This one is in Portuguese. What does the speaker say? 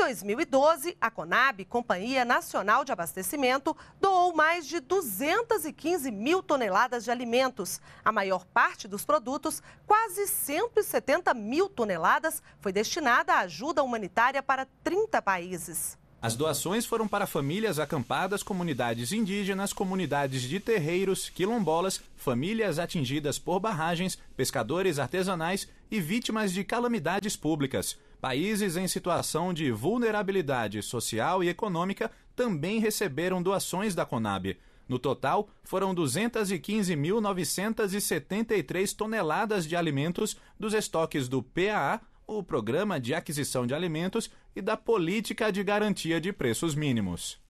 2012, a Conab, Companhia Nacional de Abastecimento, doou mais de 215 mil toneladas de alimentos. A maior parte dos produtos, quase 170 mil toneladas, foi destinada à ajuda humanitária para 30 países. As doações foram para famílias acampadas, comunidades indígenas, comunidades de terreiros, quilombolas, famílias atingidas por barragens, pescadores artesanais e vítimas de calamidades públicas. Países em situação de vulnerabilidade social e econômica também receberam doações da Conab. No total, foram 215.973 toneladas de alimentos dos estoques do PAA, o Programa de Aquisição de Alimentos e da Política de Garantia de Preços Mínimos.